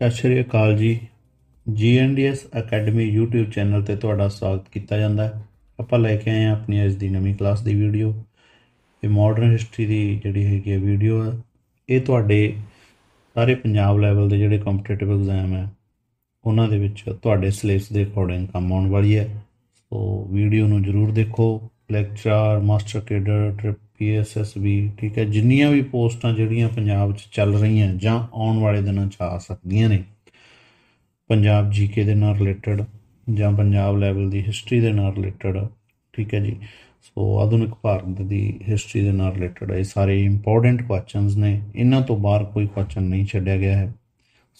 ਸਤਿ ਸ਼੍ਰੀ ਅਕਾਲ ਜੀ ਜੀਐਨਡੀਐਸ academy YouTube channel ਤੇ ਤੁਹਾਡਾ ਸਵਾਗਤ ਕੀਤਾ ਜਾਂਦਾ ਹੈ ਆਪਾਂ ਲੈ ਕੇ ਆਏ ਆ ਆਪਣੀ ਅੱਜ ਦੀ ਨਵੀਂ ਕਲਾਸ ਦੀ ਵੀਡੀਓ ਇਹ ਮਾਡਰਨ ਹਿਸਟਰੀ ਦੀ ਜਿਹੜੀ ਹੈਗੀ ਹੈ ਵੀਡੀਓ ਹੈ ਇਹ ਤੁਹਾਡੇ ਸਾਰੇ ਪੰਜਾਬ ਲੈਵਲ ਦੇ ਜਿਹੜੇ ਕੰਪੀਟੀਟਿਵ ਐਗਜ਼ਾਮ ਹੈ ਉਹਨਾਂ ਦੇ ਵਿੱਚ ਤੁਹਾਡੇ ਸਿਲੇਬਸ ਦੇ ਅਕੋਰਡਿੰਗ ਕੰਮ ਆਉਣ ਵਾਲੀ ਹੈ ਸੋ ਵੀਡੀਓ ਨੂੰ ਜ਼ਰੂਰ ਦੇਖੋ ਲੈਕਚਰ ਮਾਸਟਰ ਕੇਡਰ ਟ੍ਰਿਪ ਪੀਐਸਐਸਬੀ ਠੀਕ ਹੈ ਜਿੰਨੀਆਂ ਵੀ ਪੋਸਟਾਂ ਜਿਹੜੀਆਂ ਪੰਜਾਬ 'ਚ ਚੱਲ ਰਹੀਆਂ ਜਾਂ ਆਉਣ ਵਾਲੇ ਦਿਨਾਂ 'ਚ ਆ ਸਕਦੀਆਂ ਨੇ ਪੰਜਾਬ ਜੀਕੇ ਦੇ ਨਾਲ ਰਿਲੇਟਡ ਜਾਂ ਪੰਜਾਬ ਲੈਵਲ ਦੀ ਹਿਸਟਰੀ ਦੇ ਨਾਲ ਰਿਲੇਟਡ ਠੀਕ ਹੈ ਜੀ ਸੋ ਆਧੁਨਿਕ ਭਾਰਤ ਦੀ ਹਿਸਟਰੀ ਦੇ ਨਾਲ ਰਿਲੇਟਡ ਇਹ ਸਾਰੇ ਇੰਪੋਰਟੈਂਟ ਕੁਐਸਚਨਸ ਨੇ ਇਹਨਾਂ ਤੋਂ ਬਾਹਰ ਕੋਈ ਕੁਐਸਚਨ ਨਹੀਂ ਛੱਡਿਆ ਗਿਆ ਹੈ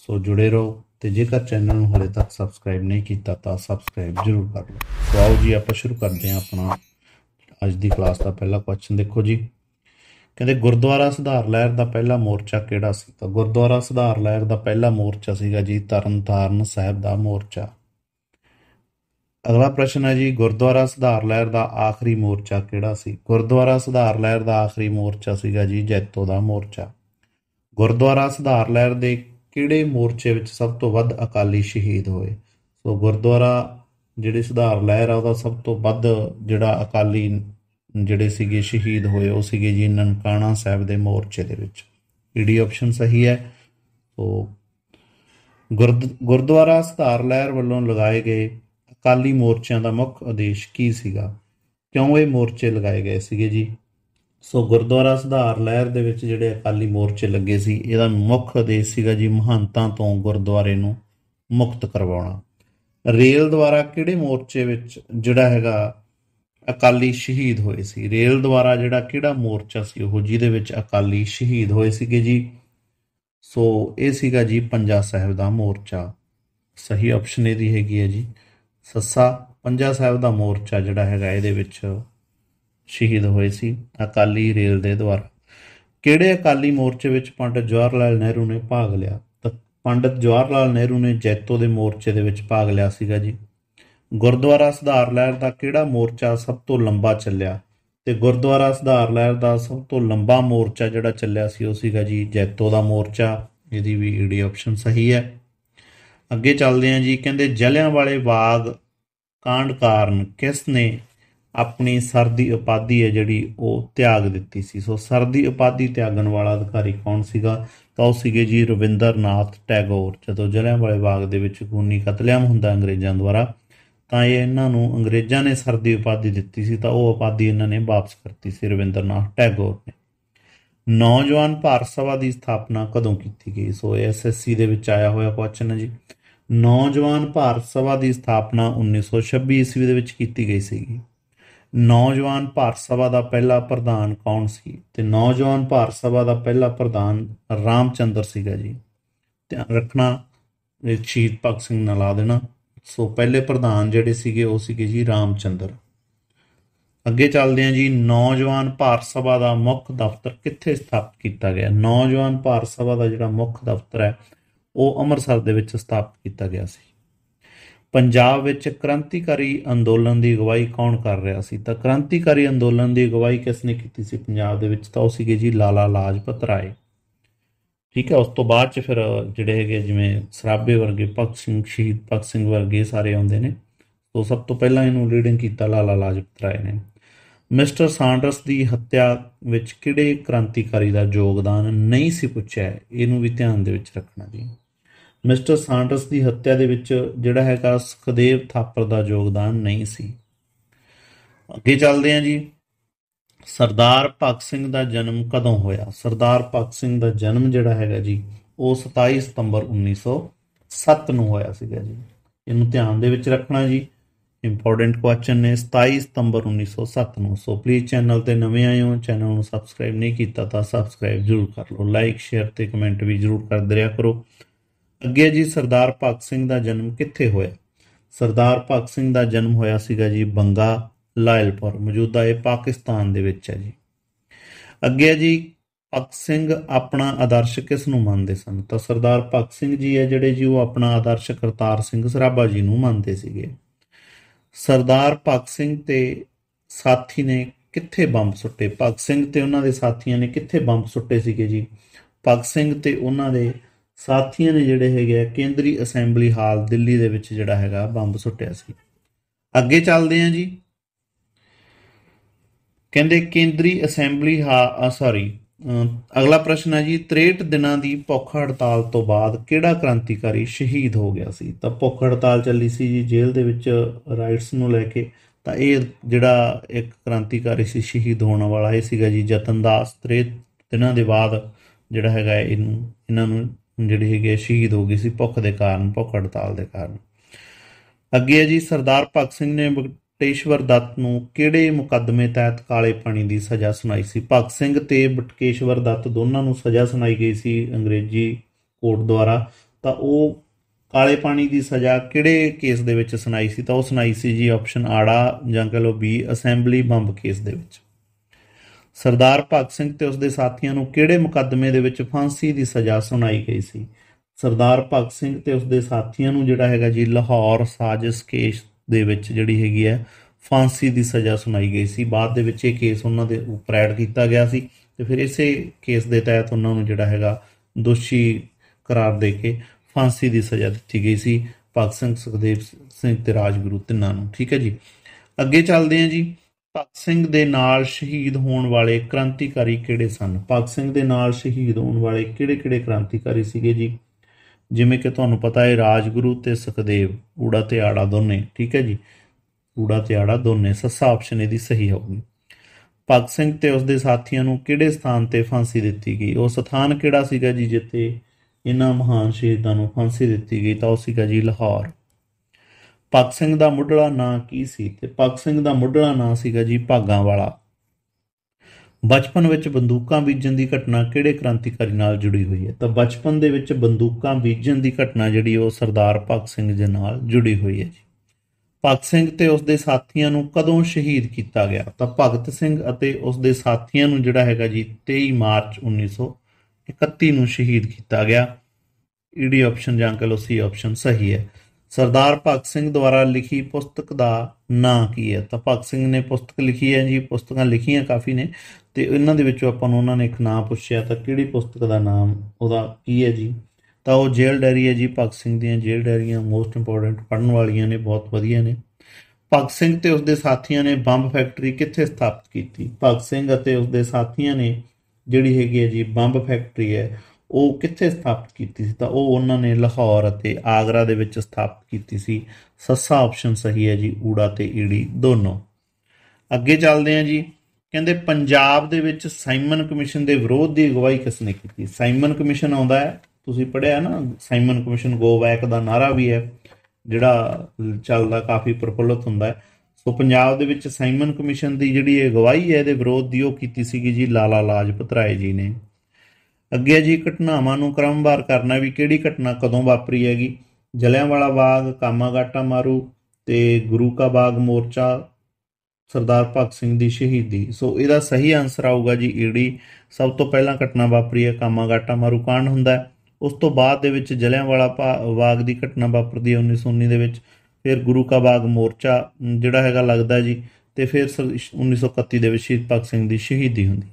ਸੋ ਜੁੜੇ ਰਹੋ ਤੇ ਜੇਕਰ ਚੈਨਲ ਨੂੰ ਹਲੇ ਤੱਕ ਸਬਸਕ੍ਰਾਈਬ ਨਹੀਂ ਕੀਤਾ ਤਾਂ ਸਬਸਕ੍ਰਾਈਬ ਜ਼ਰੂਰ ਕਰ ਲਓ ਸੋ ਆਓ ਜੀ ਆਪਾਂ ਸ਼ੁਰੂ ਕਰਦੇ ਹਾਂ ਆਪਣਾ ਅੱਜ ਦੀ ਕਲਾਸ ਦਾ ਪਹਿਲਾ ਕੁਐਸਚਨ ਦੇਖੋ ਜੀ ਕਹਿੰਦੇ ਗੁਰਦੁਆਰਾ ਸੁਧਾਰ ਲਹਿਰ ਦਾ ਪਹਿਲਾ ਮੋਰਚਾ ਕਿਹੜਾ ਸੀ ਤਾਂ ਗੁਰਦੁਆਰਾ ਸੁਧਾਰ ਲਹਿਰ ਦਾ ਪਹਿਲਾ ਮੋਰਚਾ ਸੀਗਾ ਜੀ ਤਰਨਤਾਰਨ ਸਾਹਿਬ ਦਾ ਮੋਰਚਾ ਅਗਲਾ ਪ੍ਰਸ਼ਨ ਹੈ ਜੀ ਗੁਰਦੁਆਰਾ ਸੁਧਾਰ ਲਹਿਰ ਦਾ ਆਖਰੀ ਮੋਰਚਾ ਕਿਹੜਾ ਸੀ ਗੁਰਦੁਆਰਾ ਸੁਧਾਰ ਲਹਿਰ ਦਾ ਆਖਰੀ ਮੋਰਚਾ ਸੀਗਾ ਜੀ ਜੈਤੋ ਦਾ ਮੋਰਚਾ ਗੁਰਦੁਆਰਾ ਸੁਧਾਰ ਲਹਿਰ ਦੇ ਕਿਹੜੇ ਮੋਰਚੇ ਵਿੱਚ ਸਭ ਤੋਂ ਵੱਧ ਅਕਾਲੀ ਸ਼ਹੀਦ ਹੋਏ ਸੋ ਗੁਰਦੁਆਰਾ ਜਿਹੜੇ ਸੁਧਾਰ ਲਹਿਰ ਆ ਉਹਦਾ ਸਭ ਤੋਂ ਵੱਧ ਜਿਹੜਾ ਅਕਾਲੀ ਜਿਹੜੇ ਸੀਗੇ ਸ਼ਹੀਦ ਹੋਏ ਉਹ ਸੀਗੇ ਜੀ ਨਨਕਾਣਾ ਸਾਹਿਬ ਦੇ ਮੋਰਚੇ ਦੇ ਵਿੱਚ ਈਡੀ ਆਪਸ਼ਨ ਸਹੀ ਹੈ ਸੋ ਗੁਰਦੁਆਰਾ ਸੁਧਾਰ ਲਹਿਰ ਵੱਲੋਂ ਲਗਾਏ ਗਏ ਅਕਾਲੀ ਮੋਰਚਿਆਂ ਦਾ ਮੁੱਖ ਉਦੇਸ਼ ਕੀ ਸੀਗਾ ਕਿਉਂ ਇਹ ਮੋਰਚੇ ਲਗਾਏ ਗਏ ਸੀਗੇ ਜੀ ਸੋ ਗੁਰਦੁਆਰਾ ਸੁਧਾਰ ਲਹਿਰ ਦੇ ਵਿੱਚ ਜਿਹੜੇ ਅਕਾਲੀ ਮੋਰਚੇ ਲੱਗੇ ਸੀ ਇਹਦਾ ਮੁੱਖ ਉਦੇਸ਼ ਸੀਗਾ ਜੀ ਮਹੰਤਾਂ ਤੋਂ ਗੁਰਦੁਆਰੇ ਨੂੰ ਮੁਕਤ ਕਰਵਾਉਣਾ ਰੇਲ ਦੁਆਰਾ ਕਿਹੜੇ ਮੋਰਚੇ ਵਿੱਚ ਜਿਹੜਾ ਹੈਗਾ ਅਕਾਲੀ ਸ਼ਹੀਦ ਹੋਏ ਸੀ ਰੇਲ ਦੁਆਰਾ ਜਿਹੜਾ ਕਿਹੜਾ ਮੋਰਚਾ ਸੀ ਉਹ ਜਿਹਦੇ ਵਿੱਚ ਅਕਾਲੀ ਸ਼ਹੀਦ ਹੋਏ ਸੀਗੇ ਜੀ ਸੋ ਇਹ ਸੀਗਾ ਜੀ ਪੰਜਾ ਸਾਹਿਬ ਦਾ ਮੋਰਚਾ ਸਹੀ ਆਪਸ਼ਨ ਇਹਦੀ ਹੈਗੀ ਹੈ ਜੀ ਸੱਸਾ ਪੰਜਾ ਸਾਹਿਬ ਦਾ ਮੋਰਚਾ ਜਿਹੜਾ ਹੈਗਾ ਇਹਦੇ ਵਿੱਚ ਸ਼ਹੀਦ ਹੋਏ ਸੀ ਅਕਾਲੀ ਰੇਲ ਦੇ ਦੁਆਰਾ ਕਿਹੜੇ ਅਕਾਲੀ ਮੋਰਚੇ ਵਿੱਚ ਪੰਡਤ ਜਵਾਹਰ ਲਾਲ ਨਹਿਰੂ ਨੇ ਭਾਗ ਲਿਆ ਪੰਡਤ ਜਵਾਹਰ ਲਾਲ ਨਹਿਰੂ ਨੇ ਜੈਤੋ ਦੇ ਮੋਰਚੇ ਦੇ ਵਿੱਚ ਭਾਗ ਲਿਆ ਸੀਗਾ ਜੀ ਗੁਰਦੁਆਰਾ ਸੁਧਾਰ ਲਹਿਰ ਦਾ ਕਿਹੜਾ ਮੋਰਚਾ ਸਭ ਤੋਂ ਲੰਬਾ ਚੱਲਿਆ ਤੇ ਗੁਰਦੁਆਰਾ ਸੁਧਾਰ ਲਹਿਰ ਦਾ ਸਭ ਤੋਂ ਲੰਬਾ ਮੋਰਚਾ ਜਿਹੜਾ ਚੱਲਿਆ ਸੀ ਉਹ ਸੀਗਾ ਜੀ ਜੈਤੋ ਦਾ ਮੋਰਚਾ ਇਹਦੀ ਵੀ ਈਡੀ ਆਪਸ਼ਨ ਸਹੀ ਹੈ ਅੱਗੇ ਚੱਲਦੇ ਹਾਂ ਜੀ ਕਹਿੰਦੇ ਜਲਿਆਂ ਵਾਲੇ ਬਾਗ ਕਾਂਡ ਕਾਰਨ ਕਿਸ ਨੇ ਆਪਣੀ ਸਰ ਦੀ ਉਪਾਧੀ ਹੈ ਜਿਹੜੀ ਉਹ ਤਿਆਗ ਦਿੱਤੀ ਸੀ ਸੋ ਸਰ ਦੀ ਉਪਾਧੀ ਤਿਆਗਣ ਵਾਲਾ ਅਧਿਕਾਰੀ ਕੌਣ ਸੀਗਾ ਤਾਂ ਉਹ ਸੀਗੇ ਜੀ ਰਵਿੰਦਰਨਾਥ ਟੈਗੋਰ ਜਦੋਂ ਜਲਿਆਂਵਾਲੇ ਬਾਗ ਦੇ ਵਿੱਚ ਖੂਨੀ ਕਤਲੇਆਮ ਹੁੰਦਾ ਅੰਗਰੇਜ਼ਾਂ ਦੁਆਰਾ ਤਾਂ ਇਹ ਇਹਨਾਂ ਨੂੰ ਅੰਗਰੇਜ਼ਾਂ ਨੇ ਸਰ ਦੀ ਉਪਾਧੀ ਦਿੱਤੀ ਸੀ ਤਾਂ ਉਹ ਉਪਾਧੀ ਇਹਨਾਂ ਨੇ ਵਾਪਸ ਕਰਤੀ ਸੀ ਰਵਿੰਦਰਨਾਥ ਟੈਗੋਰ ਨੇ ਨੌਜਵਾਨ ਭਾਰਤ ਸਭਾ ਦੀ ਸਥਾਪਨਾ ਕਦੋਂ ਕੀਤੀ ਗਈ ਸੋ ਐਸਐਸਸੀ ਦੇ ਵਿੱਚ ਆਇਆ ਹੋਇਆ ਕੁਐਸਚਨ ਹੈ ਜੀ ਨੌਜਵਾਨ ਭਾਰਤ ਸਭਾ ਦੀ ਸਥਾਪਨਾ 1926 ਈਸਵੀ ਦੇ ਵਿੱਚ ਕੀਤੀ ਗਈ ਸੀਗੀ ਨੌਜਵਾਨ ਭਾਰਤ ਸਭਾ ਦਾ ਪਹਿਲਾ ਪ੍ਰਧਾਨ ਕੌਣ ਸੀ ਤੇ ਨੌਜਵਾਨ ਭਾਰਤ ਸਭਾ ਦਾ ਪਹਿਲਾ ਪ੍ਰਧਾਨ ਰਾਮਚੰਦਰ ਸੀਗਾ ਜੀ ਧਿਆਨ ਰੱਖਣਾ ਇਹ ਸ਼ਹੀਦ ਸਿੰਘ ਨਾਲ ਆ ਦੇਣਾ ਸੋ ਪਹਿਲੇ ਪ੍ਰਧਾਨ ਜਿਹੜੇ ਸੀਗੇ ਉਹ ਸੀਗੇ ਜੀ ਰਾਮਚੰਦਰ ਅੱਗੇ ਚੱਲਦੇ ਹਾਂ ਜੀ ਨੌਜਵਾਨ ਭਾਰਤ ਸਭਾ ਦਾ ਮੁੱਖ ਦਫ਼ਤਰ ਕਿੱਥੇ ਸਥਾਪਿਤ ਕੀਤਾ ਗਿਆ ਨੌਜਵਾਨ ਭਾਰਤ ਸਭਾ ਦਾ ਜਿਹੜਾ ਮੁੱਖ ਦਫ਼ਤਰ ਹੈ ਉਹ ਅੰਮ੍ਰਿਤਸਰ ਦੇ ਵਿੱਚ ਸਥਾਪਿਤ ਕੀਤਾ ਗਿਆ ਸੀ ਪੰਜਾਬ ਵਿੱਚ ਕ੍ਰਾਂਤੀਕਾਰੀ ਅੰਦੋਲਨ ਦੀ ਅਗਵਾਈ ਕੌਣ ਕਰ ਰਿਹਾ ਸੀ ਤਾਂ ਕ੍ਰਾਂਤੀਕਾਰੀ ਅੰਦੋਲਨ ਦੀ ਅਗਵਾਈ ਕਿਸ ਨੇ ਕੀਤੀ ਸੀ ਪੰਜਾਬ ਦੇ ਵਿੱਚ ਤਾਂ ਉਹ ਸੀਗੇ ਜੀ ਲਾਲਾ ਲਾਜਪਤ ਰਾਏ ਠੀਕ ਹੈ ਉਸ ਤੋਂ ਬਾਅਦ ਚ ਫਿਰ ਜਿਹੜੇ ਹੈਗੇ ਜਿਵੇਂ ਸਰਾਬੇ ਵਰਗੇ ਭਗਤ ਸਿੰਘ ਸ਼ਹੀਦ ਭਗਤ ਸਿੰਘ ਵਰਗੇ ਸਾਰੇ ਆਉਂਦੇ ਨੇ ਸੋ ਸਭ ਤੋਂ ਪਹਿਲਾਂ ਇਹਨੂੰ ਲੀਡਿੰਗ ਕੀਤਾ ਲਾਲਾ ਲਾਜਪਤ ਰਾਏ ਨੇ ਮਿਸਟਰ ਸਾਂਡਰਸ ਦੀ ਹੱਤਿਆ ਵਿੱਚ ਕਿਹੜੇ ਕ੍ਰਾਂਤੀਕਾਰੀ ਦਾ ਯੋਗਦਾਨ ਨਹੀਂ ਸੀ ਪੁੱਛਿਆ ਇਹਨੂੰ ਵੀ ਧਿਆਨ ਦੇ ਵਿੱਚ ਰੱਖਣਾ ਜੀ ਮਿਸਟਰ ਸਾਂਡਰਸ ਦੀ ਹੱਤਿਆ ਦੇ ਵਿੱਚ ਜਿਹੜਾ ਹੈਗਾ ਸੁਖਦੇਵ ਥਾਪਰ ਦਾ ਯੋਗਦਾਨ ਨਹੀਂ ਸੀ ਅੱਗੇ ਚੱਲਦੇ ਹਾਂ ਜੀ ਸਰਦਾਰ ਭਗਤ ਸਿੰਘ ਦਾ ਜਨਮ ਕਦੋਂ ਹੋਇਆ ਸਰਦਾਰ ਭਗਤ ਸਿੰਘ ਦਾ ਜਨਮ ਜਿਹੜਾ ਹੈਗਾ ਜੀ ਉਹ 27 ਸਤੰਬਰ 1907 ਨੂੰ ਹੋਇਆ ਸੀਗਾ ਜੀ ਇਹਨੂੰ ਧਿਆਨ ਦੇ ਵਿੱਚ ਰੱਖਣਾ ਜੀ ਇੰਪੋਰਟੈਂਟ ਕੁਐਸਚਨ ਨੇ 27 ਸਤੰਬਰ 1907 ਨੂੰ ਸੋ ਪਲੀਜ਼ ਚੈਨਲ ਤੇ ਨਵੇਂ ਆਏ ਹੋ ਚੈਨਲ ਨੂੰ ਸਬਸਕ੍ਰਾਈਬ ਨਹੀਂ ਕੀਤਾ ਤਾਂ ਸਬਸਕ੍ਰਾਈਬ ਜ਼ਰੂਰ ਕਰ ਲਓ ਲਾਈਕ ਸ਼ੇਅਰ ਤੇ ਕਮੈਂਟ ਵੀ ਜ਼ਰੂਰ ਕਰਦੇ ਰਿਹਾ ਕਰੋ ਅੱਗੇ ਜੀ ਸਰਦਾਰ ਭਗਤ ਸਿੰਘ ਦਾ ਜਨਮ ਕਿੱਥੇ ਹੋਇਆ ਸਰਦਾਰ ਭਗਤ ਸਿੰਘ ਦਾ ਜਨਮ ਹੋਇਆ ਸੀਗਾ ਜੀ ਬੰਗਾ ਲਾਇਲਪੁਰ ਮੌਜੂਦਾ ਇਹ ਪਾਕਿਸਤਾਨ ਦੇ ਵਿੱਚ ਹੈ ਜੀ ਅੱਗੇ ਜੀ ਭਗਤ ਸਿੰਘ ਆਪਣਾ ਆਦਰਸ਼ ਕਿਸ ਨੂੰ ਮੰਨਦੇ ਸਨ ਤਾਂ ਸਰਦਾਰ ਭਗਤ ਸਿੰਘ ਜੀ ਹੈ ਜਿਹੜੇ ਜੀ ਉਹ ਆਪਣਾ ਆਦਰਸ਼ ਕਰਤਾਰ ਸਿੰਘ ਸਰਾਭਾ ਜੀ ਨੂੰ ਮੰਨਦੇ ਸੀਗੇ ਸਰਦਾਰ ਭਗਤ ਸਿੰਘ ਤੇ ਸਾਥੀ ਨੇ ਕਿੱਥੇ ਬੰਬ ਸੁੱਟੇ ਭਗਤ ਸਿੰਘ ਤੇ ਉਹਨਾਂ ਦੇ ਸਾਥੀਆਂ ਨੇ ਕਿੱਥੇ ਬੰਬ ਸੁੱਟੇ ਸੀਗੇ ਜੀ ਭਗਤ ਸਿੰਘ ਤੇ ਉਹਨਾਂ ਦੇ ਸਾਥੀਆਂ ਨੇ ਜਿਹੜੇ ਹੈਗੇ ਆ ਕੇਂਦਰੀ ਅਸੈਂਬਲੀ ਹਾਲ ਦਿੱਲੀ ਦੇ ਵਿੱਚ ਜਿਹੜਾ ਹੈਗਾ ਬੰਬ ਸੁੱਟਿਆ ਸੀ ਅੱਗੇ ਚੱਲਦੇ ਆਂ ਜੀ ਕਹਿੰਦੇ ਕੇਂਦਰੀ ਅਸੈਂਬਲੀ ਹਾ ਸੌਰੀ ਅਗਲਾ ਪ੍ਰਸ਼ਨ ਹੈ ਜੀ 63 ਦਿਨਾਂ ਦੀ ਭੁੱਖ ਹੜਤਾਲ ਤੋਂ ਬਾਅਦ ਕਿਹੜਾ ਕ੍ਰਾਂਤੀਕਾਰੀ ਸ਼ਹੀਦ ਹੋ ਗਿਆ ਸੀ ਤਾਂ ਭੁੱਖ ਹੜਤਾਲ ਚੱਲੀ ਸੀ ਜੀ ਜੇਲ੍ਹ ਦੇ ਵਿੱਚ ਰਾਈਟਸ ਨੂੰ ਲੈ ਕੇ ਤਾਂ ਇਹ ਜਿਹੜਾ ਇੱਕ ਕ੍ਰਾਂਤੀਕਾਰੀ ਸੀ ਸ਼ਹੀਦ ਹੋਣ ਵਾਲਾ ਇਹ ਸੀਗਾ ਜੀ ਜਤਨ ਦਾਸ 63 ਦਿਨਾਂ ਦੇ ਬਾਅਦ ਜਿਹੜਾ ਹੈਗਾ ਇਹਨੂੰ ਇਹਨਾਂ ਨੂੰ ਜਿਹੜੀ ਹੈਗੇ ਸ਼ਹੀਦ ਹੋ ਗਈ ਸੀ ਭੁੱਖ ਦੇ ਕਾਰਨ ਭੁੱਖ ਹੜਤਾਲ ਦੇ ਕਾਰਨ ਅੱਗੇ ਜੀ ਸਰਦਾਰ ਭਗਤ ਸਿੰਘ ਨੇ ਬਟਕੇਸ਼ਵਰ ਦੱਤ ਨੂੰ ਕਿਹੜੇ ਮੁਕੱਦਮੇ ਤਹਿਤ ਕਾਲੇ ਪਾਣੀ ਦੀ ਸਜ਼ਾ ਸੁਣਾਈ ਸੀ ਭਗਤ ਸਿੰਘ ਤੇ ਬਟਕੇਸ਼ਵਰ ਦੱਤ ਦੋਨਾਂ ਨੂੰ ਸਜ਼ਾ ਸੁਣਾਈ ਗਈ ਸੀ ਅੰਗਰੇਜ਼ੀ ਕੋਰਟ ਦੁਆਰਾ ਤਾਂ ਉਹ ਕਾਲੇ ਪਾਣੀ ਦੀ ਸਜ਼ਾ ਕਿਹੜੇ ਕੇਸ ਦੇ ਵਿੱਚ ਸੁਣਾਈ ਸੀ ਤਾਂ ਉਹ ਸੁਣਾਈ ਸੀ ਜੀ ਆਪਸ਼ਨ ਆੜਾ ਜਾਂ ਕਹ ਲੋ ਬੀ ਅਸੈਂਬਲੀ ਬੰਬ ਕੇਸ ਦੇ ਵਿੱਚ ਸਰਦਾਰ ਭਗਤ ਸਿੰਘ ਤੇ ਉਸ ਦੇ ਸਾਥੀਆਂ ਨੂੰ ਕਿਹੜੇ ਮੁਕੱਦਮੇ ਦੇ ਵਿੱਚ ਫਾਂਸੀ ਦੀ ਸਜ਼ਾ ਸੁਣਾਈ ਗਈ ਸੀ ਸਰਦਾਰ ਭਗਤ ਸਿੰਘ ਤੇ ਉਸ ਦੇ ਸਾਥੀਆਂ ਨੂੰ ਜਿਹੜਾ ਹੈਗਾ ਜੀ ਲਾਹੌਰ ਸਾਜ਼ਿਸ਼ ਕੇਸ ਦੇ ਵਿੱਚ ਜਿਹੜੀ ਹੈਗੀ ਹੈ ਫਾਂਸੀ ਦੀ ਸਜ਼ਾ ਸੁਣਾਈ ਗਈ ਸੀ ਬਾਅਦ ਦੇ ਵਿੱਚ ਇਹ ਕੇਸ ਉਹਨਾਂ ਦੇ ਉੱਪਰ ਐਡ ਕੀਤਾ ਗਿਆ ਸੀ ਤੇ ਫਿਰ ਇਸੇ ਕੇਸ ਦੇ ਤਹਿਤ ਉਹਨਾਂ ਨੂੰ ਜਿਹੜਾ ਹੈਗਾ ਦੋਸ਼ੀ ਕਰਾਰ ਦੇ ਕੇ ਫਾਂਸੀ ਦੀ ਸਜ਼ਾ ਦਿੱਤੀ ਗਈ ਸੀ ਭਗਤ ਸਿੰਘ ਸੁਖਦੇਵ ਸਿੰਘ ਤੇ ਰਾਜਗੁਰੂ ਤਿੰਨਾਂ ਨੂੰ ਠੀਕ ਹੈ ਜੀ ਅੱਗੇ ਚੱਲਦੇ ਹਾਂ ਜੀ ਭਗਤ ਸਿੰਘ ਦੇ ਨਾਲ ਸ਼ਹੀਦ ਹੋਣ ਵਾਲੇ ਕ੍ਰਾਂਤੀਕਾਰੀ ਕਿਹੜੇ ਸਨ ਭਗਤ ਸਿੰਘ ਦੇ ਨਾਲ ਸ਼ਹੀਦ ਹੋਣ ਵਾਲੇ ਕਿਹੜੇ-ਕਿਹੜੇ ਕ੍ਰਾਂਤੀਕਾਰੀ ਸੀਗੇ ਜੀ ਜਿਵੇਂ ਕਿ ਤੁਹਾਨੂੰ ਪਤਾ ਹੈ ਰਾਜਗੁਰੂ ਤੇ ਸੁਖਦੇਵ ਊੜਾ ਤੇ ਆੜਾ ਦੋਨੇ ਠੀਕ ਹੈ ਜੀ ਊੜਾ ਤੇ ਆੜਾ ਦੋਨੇ ਸੱਸਾ ਆਪਸ਼ਨ ਇਹਦੀ ਸਹੀ ਹੋਊਗੀ ਭਗਤ ਸਿੰਘ ਤੇ ਉਸ ਦੇ ਸਾਥੀਆਂ ਨੂੰ ਕਿਹੜੇ ਸਥਾਨ ਤੇ ਫਾਂਸੀ ਦਿੱਤੀ ਗਈ ਉਹ ਸਥਾਨ ਕਿਹੜਾ ਸੀਗਾ ਜੀ ਜਿੱਥੇ ਇਹਨਾਂ ਮਹਾਨ ਸ਼ਹੀਦਾਂ ਨੂੰ ਫਾਂਸੀ ਦਿੱਤੀ ਗਈ ਤਾਂ ਉਹ ਸੀਗਾ ਜੀ ਲਾਹੌਰ ਭਗਤ ਸਿੰਘ ਦਾ ਮੁੱਢਲਾ ਨਾਂ ਕੀ ਸੀ ਤੇ ਭਗਤ ਸਿੰਘ ਦਾ ਮੁੱਢਲਾ ਨਾਂ ਸੀਗਾ ਜੀ ਭਾਗਾ ਵਾਲਾ ਬਚਪਨ ਵਿੱਚ ਬੰਦੂਕਾਂ ਬੀਜਣ ਦੀ ਘਟਨਾ ਕਿਹੜੇ ਕ੍ਰਾਂਤੀਕਾਰੀ ਨਾਲ ਜੁੜੀ ਹੋਈ ਹੈ ਤਾਂ ਬਚਪਨ ਦੇ ਵਿੱਚ ਬੰਦੂਕਾਂ ਬੀਜਣ ਦੀ ਘਟਨਾ ਜਿਹੜੀ ਉਹ ਸਰਦਾਰ ਭਗਤ ਸਿੰਘ ਦੇ ਨਾਲ ਜੁੜੀ ਹੋਈ ਹੈ ਜੀ ਭਗਤ ਸਿੰਘ ਤੇ ਉਸ ਦੇ ਸਾਥੀਆਂ ਨੂੰ ਕਦੋਂ ਸ਼ਹੀਦ ਕੀਤਾ ਗਿਆ ਤਾਂ ਭਗਤ ਸਿੰਘ ਅਤੇ ਉਸ ਦੇ ਸਾਥੀਆਂ ਨੂੰ ਜਿਹੜਾ ਹੈਗਾ ਜੀ 23 ਮਾਰਚ 1931 ਨੂੰ ਸ਼ਹੀਦ ਕੀਤਾ ਗਿਆ ਈਡੀ ਆਪਸ਼ਨ ਜਾਂ ਕਹ ਲੋ ਸੀ ਆਪਸ਼ਨ ਸਹੀ ਹੈ ਸਰਦਾਰ ਭਗਤ ਸਿੰਘ ਦੁਆਰਾ ਲਿਖੀ ਪੁਸਤਕ ਦਾ ਨਾਂ ਕੀ ਹੈ ਤਾਂ ਭਗਤ ਸਿੰਘ ਨੇ ਪੁਸਤਕ ਲਿਖੀ ਹੈ ਜੀ ਪੁਸਤਕਾਂ ਲਿਖੀਆਂ ਕਾਫੀ ਨੇ ਤੇ ਇਹਨਾਂ ਦੇ ਵਿੱਚੋਂ ਆਪਾਂ ਨੂੰ ਉਹਨਾਂ ਨੇ ਇੱਕ ਨਾਂ ਪੁੱਛਿਆ ਤਾਂ ਕਿਹੜੀ ਪੁਸਤਕ ਦਾ ਨਾਮ ਉਹਦਾ ਕੀ ਹੈ ਜੀ ਤਾਂ ਉਹ ਜੇਲ੍ਹ ਡਾਇਰੀ ਹੈ ਜੀ ਭਗਤ ਸਿੰਘ ਦੀਆਂ ਜੇਲ੍ਹ ਡਾਇਰੀਆਂ ਮੋਸਟ ਇੰਪੋਰਟੈਂਟ ਪੜਨ ਵਾਲੀਆਂ ਨੇ ਬਹੁਤ ਵਧੀਆ ਨੇ ਭਗਤ ਸਿੰਘ ਤੇ ਉਸਦੇ ਸਾਥੀਆਂ ਨੇ ਬੰਬ ਫੈਕਟਰੀ ਕਿੱਥੇ ਸਥਾਪਿਤ ਕੀਤੀ ਭਗਤ ਸਿੰਘ ਅਤੇ ਉਸਦੇ ਸਾਥੀਆਂ ਨੇ ਜਿਹੜੀ ਹੈਗੀ ਹੈ ਜੀ ਬੰਬ ਫੈਕਟਰੀ ਹੈ ਉਹ ਕਿੱਥੇ ਸਥਾਪਿਤ ਕੀਤੀ ਸੀ ਤਾਂ ਉਹ ਉਹਨਾਂ ਨੇ ਲਾਹੌਰ ਅਤੇ ਆਗਰਾ ਦੇ ਵਿੱਚ ਸਥਾਪਿਤ ਕੀਤੀ ਸੀ ਸੱਸਾ ਆਪਸ਼ਨ ਸਹੀ ਹੈ ਜੀ ਊੜਾ ਤੇ ਈੜੀ ਦੋਨੋਂ ਅੱਗੇ ਚੱਲਦੇ ਹਾਂ ਜੀ ਕਹਿੰਦੇ ਪੰਜਾਬ ਦੇ ਵਿੱਚ ਸਾਈਮਨ ਕਮਿਸ਼ਨ ਦੇ ਵਿਰੋਧ ਦੀ ਅਗਵਾਈ ਕਿਸ ਨੇ ਕੀਤੀ ਸਾਈਮਨ ਕਮਿਸ਼ਨ ਆਉਂਦਾ ਹੈ ਤੁਸੀਂ ਪੜਿਆ ਨਾ ਸਾਈਮਨ ਕਮਿਸ਼ਨ ਗੋ ਬੈਕ ਦਾ ਨਾਰਾ ਵੀ ਹੈ ਜਿਹੜਾ ਚੱਲਦਾ ਕਾਫੀ ਪ੍ਰਫੁੱਲਤ ਹੁੰਦਾ ਹੈ ਸੋ ਪੰਜਾਬ ਦੇ ਵਿੱਚ ਸਾਈਮਨ ਕਮਿਸ਼ਨ ਦੀ ਜਿਹੜੀ ਅਗਵਾਈ ਹੈ ਇਹਦੇ ਵਿਰੋਧ ਦੀ ਉਹ ਕੀਤੀ ਸੀਗੀ ਜੀ ਲਾਲਾ ਲਾਜਪਤ ਰਾਏ ਜੀ ਨੇ ਅੱਗੇ ਜੀ ਘਟਨਾਵਾਂ ਨੂੰ ਕ੍ਰਮਵਾਰ ਕਰਨਾ ਵੀ ਕਿਹੜੀ ਘਟਨਾ ਕਦੋਂ ਵਾਪਰੀ ਹੈਗੀ ਜਲਿਆਂਵਾਲਾ ਬਾਗ ਕਾਮਾਗਾਟਾ ਮਾਰੂ ਤੇ ਗੁਰੂ ਕਾ ਬਾਗ ਮੋਰਚਾ ਸਰਦਾਰ ਭਗਤ ਸਿੰਘ ਦੀ ਸ਼ਹੀਦੀ ਸੋ ਇਹਦਾ ਸਹੀ ਆਨਸਰ ਆਊਗਾ ਜੀ ਈੜੀ ਸਭ ਤੋਂ ਪਹਿਲਾਂ ਘਟਨਾ ਵਾਪਰੀ ਹੈ ਕਾਮਾਗਾਟਾ ਮਾਰੂ ਕਾਂਡ ਹੁੰਦਾ ਉਸ ਤੋਂ ਬਾਅਦ ਦੇ ਵਿੱਚ ਜਲਿਆਂਵਾਲਾ ਬਾਗ ਦੀ ਘਟਨਾ ਵਾਪਰਦੀ ਹੈ 1919 ਦੇ ਵਿੱਚ ਫਿਰ ਗੁਰੂ ਕਾ ਬਾਗ ਮੋਰਚਾ ਜਿਹੜਾ ਹੈਗਾ ਲੱਗਦਾ ਜੀ ਤੇ ਫਿਰ 1931 ਦੇ ਵਿੱਚ ਸ਼ਹੀਦ ਭਗਤ ਸਿੰਘ ਦੀ ਸ਼ਹੀਦੀ ਹੁੰਦੀ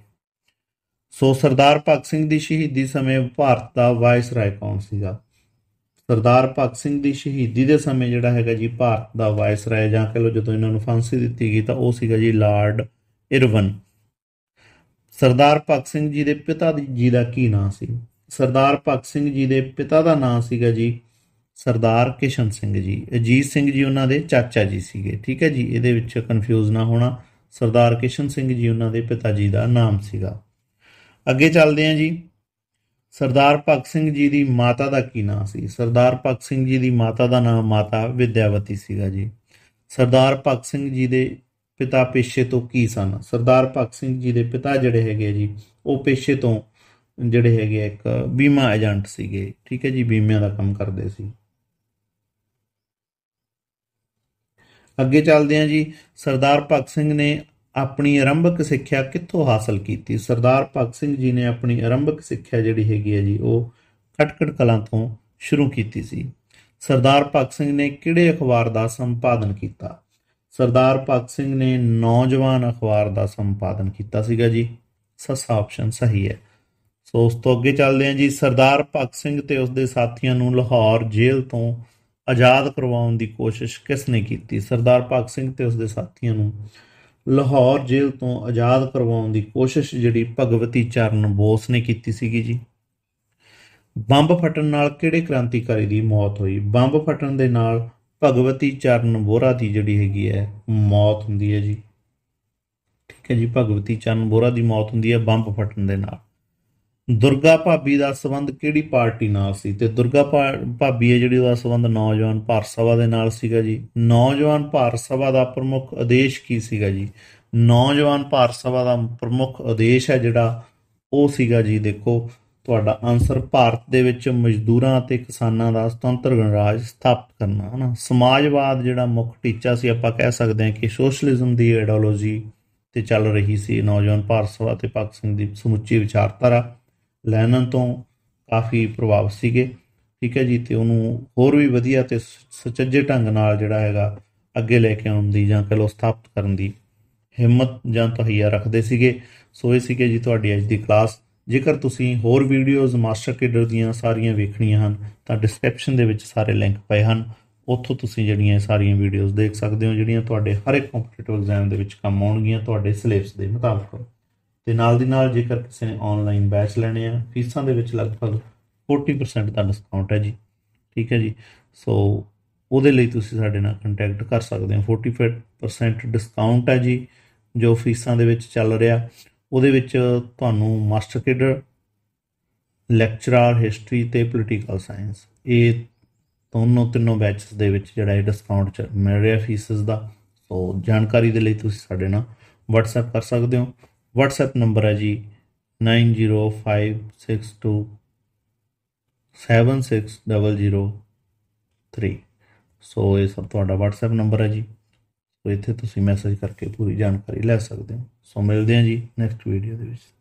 ਸੋ ਸਰਦਾਰ ਭਗਤ ਸਿੰਘ ਦੀ ਸ਼ਹੀਦੀ ਸਮੇਂ ਭਾਰਤ ਦਾ ਵਾਇਸ ਰਾਏ ਕੌਣ ਸੀਗਾ ਸਰਦਾਰ ਭਗਤ ਸਿੰਘ ਦੀ ਸ਼ਹੀਦੀ ਦੇ ਸਮੇਂ ਜਿਹੜਾ ਹੈਗਾ ਜੀ ਭਾਰਤ ਦਾ ਵਾਇਸ ਰਾਏ ਜਾਂ ਕਿ ਲੋ ਜਦੋਂ ਇਹਨਾਂ ਨੂੰ ਫਾਂਸੀ ਦਿੱਤੀ ਗਈ ਤਾਂ ਉਹ ਸੀਗਾ ਜੀ ਲਾਰਡ ਇਰਵਨ ਸਰਦਾਰ ਭਗਤ ਸਿੰਘ ਜੀ ਦੇ ਪਿਤਾ ਜੀ ਦਾ ਕੀ ਨਾਮ ਸੀ ਸਰਦਾਰ ਭਗਤ ਸਿੰਘ ਜੀ ਦੇ ਪਿਤਾ ਦਾ ਨਾਮ ਸੀਗਾ ਜੀ ਸਰਦਾਰ ਕਿਸ਼ਨ ਸਿੰਘ ਜੀ ਅਜੀਤ ਸਿੰਘ ਜੀ ਉਹਨਾਂ ਦੇ ਚਾਚਾ ਜੀ ਸੀਗੇ ਠੀਕ ਹੈ ਜੀ ਇਹਦੇ ਵਿੱਚ ਕਨਫਿਊਜ਼ ਨਾ ਹੋਣਾ ਸਰਦਾਰ ਕਿਸ਼ਨ ਸਿੰਘ ਜੀ ਉਹਨਾਂ ਦੇ ਪਿਤਾ ਜੀ ਦਾ ਨਾਮ ਸੀਗਾ ਅੱਗੇ ਚੱਲਦੇ ਹਾਂ ਜੀ ਸਰਦਾਰ ਭਗਤ ਸਿੰਘ ਜੀ ਦੀ ਮਾਤਾ ਦਾ ਕੀ ਨਾਮ ਸੀ ਸਰਦਾਰ ਭਗਤ ਸਿੰਘ ਜੀ ਦੀ ਮਾਤਾ ਦਾ ਨਾਮ ਮਾਤਾ ਵਿਦਿਆਵਤੀ ਸੀਗਾ ਜੀ ਸਰਦਾਰ ਭਗਤ ਸਿੰਘ ਜੀ ਦੇ ਪਿਤਾ ਪੇਸ਼ੇ ਤੋਂ ਕੀ ਸਨ ਸਰਦਾਰ ਭਗਤ ਸਿੰਘ ਜੀ ਦੇ ਪਿਤਾ ਜਿਹੜੇ ਹੈਗੇ ਜੀ ਉਹ ਪੇਸ਼ੇ ਤੋਂ ਜਿਹੜੇ ਹੈਗੇ ਇੱਕ ਬੀਮਾ ਏਜੰਟ ਸੀਗੇ ਠੀਕ ਹੈ ਜੀ ਬੀਮਿਆਂ ਦਾ ਕੰਮ ਕਰਦੇ ਸੀ ਅੱਗੇ ਚੱਲਦੇ ਹਾਂ ਜੀ ਸਰਦਾਰ ਭਗਤ ਸਿੰਘ ਨੇ ਆਪਣੀ ਆਰੰਭਕ ਸਿੱਖਿਆ ਕਿੱਥੋਂ ਹਾਸਲ ਕੀਤੀ ਸਰਦਾਰ ਭਗਤ ਸਿੰਘ ਜੀ ਨੇ ਆਪਣੀ ਆਰੰਭਕ ਸਿੱਖਿਆ ਜਿਹੜੀ ਹੈਗੀ ਹੈ ਜੀ ਉਹ ਖਟਕੜ ਕਲਾਂ ਤੋਂ ਸ਼ੁਰੂ ਕੀਤੀ ਸੀ ਸਰਦਾਰ ਭਗਤ ਸਿੰਘ ਨੇ ਕਿਹੜੇ ਅਖਬਾਰ ਦਾ ਸੰਪਾਦਨ ਕੀਤਾ ਸਰਦਾਰ ਭਗਤ ਸਿੰਘ ਨੇ ਨੌਜਵਾਨ ਅਖਬਾਰ ਦਾ ਸੰਪਾਦਨ ਕੀਤਾ ਸੀਗਾ ਜੀ ਸੱਸਾ ਆਪਸ਼ਨ ਸਹੀ ਹੈ ਸੋ ਉਸ ਤੋਂ ਅੱਗੇ ਚੱਲਦੇ ਹਾਂ ਜੀ ਸਰਦਾਰ ਭਗਤ ਸਿੰਘ ਤੇ ਉਸ ਦੇ ਸਾਥੀਆਂ ਨੂੰ ਲਾਹੌਰ ਜੇਲ੍ਹ ਤੋਂ ਆਜ਼ਾਦ ਕਰਵਾਉਣ ਦੀ ਕੋਸ਼ਿਸ਼ ਕਿਸ ਨੇ ਕੀਤੀ ਸਰਦਾਰ ਭਗਤ ਸਿੰਘ ਤੇ ਉਸ ਦੇ ਸਾਥੀਆਂ ਨੂੰ ਲਾਹੌਰ ਜੇਲ੍ਹ ਤੋਂ ਆਜ਼ਾਦ ਕਰਵਾਉਣ ਦੀ ਕੋਸ਼ਿਸ਼ ਜਿਹੜੀ ਭਗਵਤੀ ਚਰਨ ਬੋਸ ਨੇ ਕੀਤੀ ਸੀਗੀ ਜੀ ਬੰਬ ਫਟਣ ਨਾਲ ਕਿਹੜੇ ਕ੍ਰਾਂਤੀਕਾਰੀ ਦੀ ਮੌਤ ਹੋਈ ਬੰਬ ਫਟਣ ਦੇ ਨਾਲ ਭਗਵਤੀ ਚਰਨ ਬੋਰਾ ਦੀ ਜਿਹੜੀ ਹੈਗੀ ਹੈ ਮੌਤ ਹੁੰਦੀ ਹੈ ਜੀ ਠੀਕ ਹੈ ਜੀ ਭਗਵਤੀ ਚਰਨ ਬੋਰਾ ਦੀ ਮੌਤ ਹੁੰਦੀ ਹੈ ਬੰਬ ਫਟਣ ਦੇ ਨਾਲ ਦੁਰਗਾ ਭਾਬੀ ਦਾ ਸਬੰਧ ਕਿਹੜੀ ਪਾਰਟੀ ਨਾਲ ਸੀ ਤੇ ਦੁਰਗਾ ਭਾਬੀ ਹੈ ਜਿਹੜੀ ਉਹਦਾ ਸਬੰਧ ਨੌਜਵਾਨ ਭਾਰਤ ਸਭਾ ਦੇ ਨਾਲ ਸੀਗਾ ਜੀ ਨੌਜਵਾਨ ਭਾਰਤ ਸਭਾ ਦਾ ਪ੍ਰਮੁੱਖ ਉਦੇਸ਼ ਕੀ ਸੀਗਾ ਜੀ ਨੌਜਵਾਨ ਭਾਰਤ ਸਭਾ ਦਾ ਪ੍ਰਮੁੱਖ ਉਦੇਸ਼ ਹੈ ਜਿਹੜਾ ਉਹ ਸੀਗਾ ਜੀ ਦੇਖੋ ਤੁਹਾਡਾ ਆਨਸਰ ਭਾਰਤ ਦੇ ਵਿੱਚ ਮਜ਼ਦੂਰਾਂ ਅਤੇ ਕਿਸਾਨਾਂ ਦਾ ਸੁਤੰਤਰ ਗਣਰਾਜ ਸਥਾਪਿਤ ਕਰਨਾ ਹੈ ਨਾ ਸਮਾਜਵਾਦ ਜਿਹੜਾ ਮੁੱਖ ਟੀਚਾ ਸੀ ਆਪਾਂ ਕਹਿ ਸਕਦੇ ਹਾਂ ਕਿ ਸੋਸ਼ਲਿਜ਼ਮ ਦੀ ਆਈਡੀਓਲੋਜੀ ਤੇ ਚੱਲ ਰਹੀ ਸੀ ਨੌਜਵਾਨ ਭਾਰਤ ਸਭਾ ਤੇ ਪਾਕਿਸਤਾਨ ਦੀ ਸਮੁੱਚੀ ਵਿਚਾਰਧਾਰਾ ਲੈਨਨ ਤੋਂ ਕਾਫੀ ਪ੍ਰਭਾਵ ਸੀਗੇ ਠੀਕ ਹੈ ਜੀ ਤੇ ਉਹਨੂੰ ਹੋਰ ਵੀ ਵਧੀਆ ਤੇ ਸੁਚੱਜੇ ਢੰਗ ਨਾਲ ਜਿਹੜਾ ਹੈਗਾ ਅੱਗੇ ਲੈ ਕੇ ਆਉਣ ਦੀ ਜਾਂ ਕਹ ਸਥਾਪਿਤ ਕਰਨ ਦੀ ਹਿੰਮਤ ਜਾਂ ਤਹਈਆ ਰੱਖਦੇ ਸੀਗੇ ਸੋ ਇਹ ਸੀਗੇ ਜੀ ਤੁਹਾਡੀ ਅੱਜ ਦੀ ਕਲਾਸ ਜੇਕਰ ਤੁਸੀਂ ਹੋਰ ਵੀਡੀਓਜ਼ ਮਾਸਟਰ ਕੇਡਰ ਦੀਆਂ ਸਾਰੀਆਂ ਵੇਖਣੀਆਂ ਹਨ ਤਾਂ ਡਿਸਕ੍ਰਿਪਸ਼ਨ ਦੇ ਵਿੱਚ ਸਾਰੇ ਲਿੰਕ ਪਏ ਹਨ ਉੱਥੋਂ ਤੁਸੀਂ ਜਿਹੜੀਆਂ ਸਾਰੀਆਂ ਵੀਡੀਓਜ਼ ਦੇਖ ਸਕਦੇ ਹੋ ਜਿਹੜੀਆਂ ਤੁਹਾਡੇ ਹਰ ਇੱਕ ਕੰਪੀਟੀਟਿਵ ਐਗਜ਼ਾਮ ਦੇ ਵਿੱਚ ਕੰਮ ਆਉਣਗੀਆਂ ਤੁਹਾਡੇ ਸਿਲੇਬਸ ਦੇ ਮੁਤਾਬਕ ਤੇ ਨਾਲ ਦੀ ਨਾਲ ਜੇਕਰ ਕਿਸੇ ਨੇ ਆਨਲਾਈਨ ਬੈਚ ਲੈਣੇ ਆ ਫੀਸਾਂ ਦੇ ਵਿੱਚ ਲਗਭਗ 40% ਦਾ ਡਿਸਕਾਊਂਟ ਹੈ ਜੀ ਠੀਕ ਹੈ ਜੀ ਸੋ ਉਹਦੇ ਲਈ ਤੁਸੀਂ ਸਾਡੇ ਨਾਲ ਕੰਟੈਕਟ ਕਰ ਸਕਦੇ ਹੋ 45% ਡਿਸਕਾਊਂਟ ਹੈ ਜੀ ਜੋ ਫੀਸਾਂ ਦੇ ਵਿੱਚ ਚੱਲ ਰਿਹਾ ਉਹਦੇ ਵਿੱਚ ਤੁਹਾਨੂੰ ਮਾਸਟਰ ਕੇਡਰ ਲੈਕਚਰਰ ਹਿਸਟਰੀ ਤੇ ਪੋਲੀਟੀਕਲ ਸਾਇੰਸ ਇਹ ਦੋਨੋਂ ਤਿੰਨੋਂ ਬੈਚਸ ਦੇ ਵਿੱਚ ਜਿਹੜਾ ਇਹ ਡਿਸਕਾਊਂਟ ਮਿਲ ਰਿਹਾ ਫੀਸਸ ਦਾ ਸੋ ਜਾਣਕਾਰੀ ਦੇ ਲਈ ਤੁਸੀਂ ਸਾਡੇ ਨਾਲ WhatsApp ਕਰ ਸਕਦੇ ਹੋ WhatsApp ਨੰਬਰ ਹੈ ਜੀ 9056276003 ਸੋ ਇਹ ਸਭ ਤੁਹਾਡਾ WhatsApp ਨੰਬਰ ਹੈ ਜੀ ਸੋ ਇੱਥੇ ਤੁਸੀਂ ਮੈਸੇਜ ਕਰਕੇ ਪੂਰੀ ਜਾਣਕਾਰੀ ਲੈ ਸਕਦੇ ਹੋ ਸੋ ਮਿਲਦੇ ਹਾਂ ਜੀ ਨੈਕਸਟ ਵੀਡੀਓ ਦੇ ਵਿੱਚ